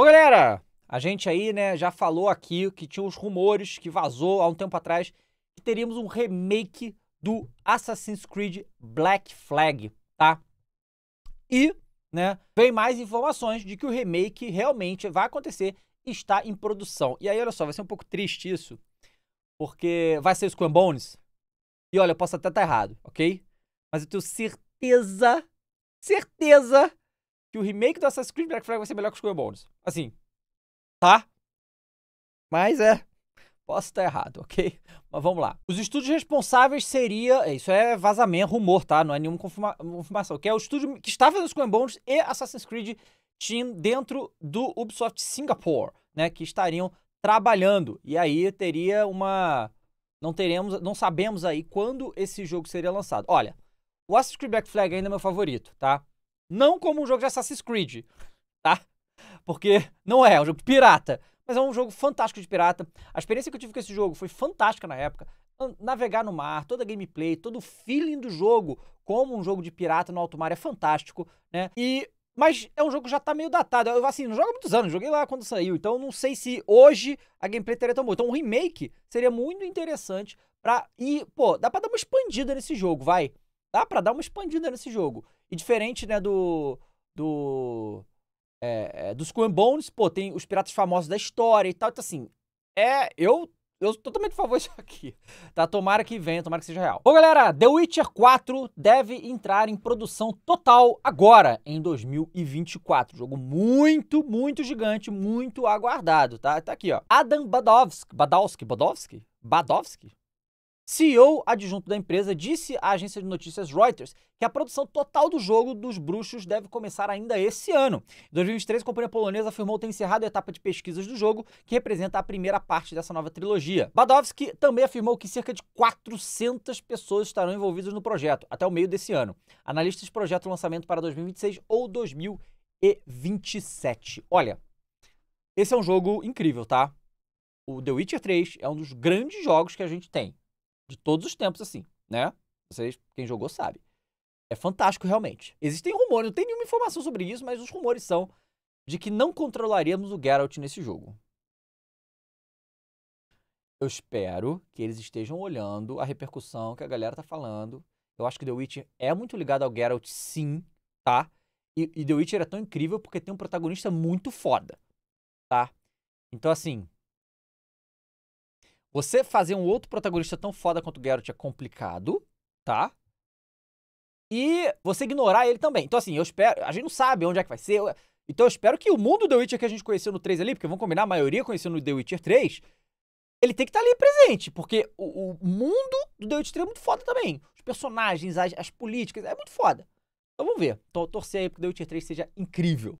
Bom, galera, a gente aí, né, já falou aqui que tinha uns rumores que vazou há um tempo atrás que teríamos um remake do Assassin's Creed Black Flag, tá? E, né, vem mais informações de que o remake realmente vai acontecer e está em produção. E aí, olha só, vai ser um pouco triste isso, porque vai ser Squam Bones. E olha, eu posso até estar tá errado, ok? Mas eu tenho certeza, certeza que o remake do Assassin's Creed Black Flag vai ser melhor que o Square Assim, tá? Mas é. Posso estar errado, ok? Mas vamos lá. Os estúdios responsáveis seria, é, isso é vazamento, é rumor, tá? Não é nenhuma confirma, confirmação. Que é o estúdio que estava fazendo Square Bones e Assassin's Creed Team dentro do Ubisoft Singapore, né? Que estariam trabalhando. E aí teria uma não teremos, não sabemos aí quando esse jogo seria lançado. Olha, o Assassin's Creed Black Flag é ainda é meu favorito, tá? Não como um jogo de Assassin's Creed, tá? Porque não é, é um jogo de pirata. Mas é um jogo fantástico de pirata. A experiência que eu tive com esse jogo foi fantástica na época. Navegar no mar, toda a gameplay, todo o feeling do jogo, como um jogo de pirata no alto mar, é fantástico, né? E mas é um jogo que já tá meio datado. Eu, assim, não jogo há muitos anos, joguei lá quando saiu. Então não sei se hoje a gameplay teria tão boa. Então um remake seria muito interessante pra ir. Pô, dá pra dar uma expandida nesse jogo, vai. Dá para dar uma expandida nesse jogo. E diferente, né, do. Do. É, é dos Coen Bones, pô, tem os piratas famosos da história e tal. Então, assim, é. Eu eu tô totalmente a favor disso aqui. Tá? Tomara que venha, tomara que seja real. Bom, galera, The Witcher 4 deve entrar em produção total agora, em 2024. Jogo muito, muito gigante, muito aguardado, tá? Tá aqui, ó. Adam Badowski. Badowski? Badowski? Badowski? CEO adjunto da empresa disse à agência de notícias Reuters que a produção total do jogo dos bruxos deve começar ainda esse ano. Em 2023, a companhia polonesa afirmou ter encerrado a etapa de pesquisas do jogo, que representa a primeira parte dessa nova trilogia. Badowski também afirmou que cerca de 400 pessoas estarão envolvidas no projeto até o meio desse ano. Analistas projetam o lançamento para 2026 ou 2027. Olha, esse é um jogo incrível, tá? O The Witcher 3 é um dos grandes jogos que a gente tem de todos os tempos, assim, né? Vocês, quem jogou, sabe. É fantástico, realmente. Existem rumores, não tem nenhuma informação sobre isso, mas os rumores são de que não controlaríamos o Geralt nesse jogo. Eu espero que eles estejam olhando a repercussão que a galera tá falando. Eu acho que The Witcher é muito ligado ao Geralt, sim, tá? E, e The Witcher é tão incrível porque tem um protagonista muito foda, tá? Então, assim, você fazer um outro protagonista tão foda quanto o Geralt é complicado, tá? E você ignorar ele também. Então, assim, eu espero. A gente não sabe onde é que vai ser. Então, eu espero que o mundo The Witcher que a gente conheceu no 3 ali, porque vamos combinar, a maioria conheceu no The Witcher 3, ele tem que estar tá ali presente, porque o, o mundo do The Witcher 3 é muito foda também. Os personagens, as, as políticas, é muito foda. Então, vamos ver. Então, torcer aí pro The Witcher 3 seja incrível.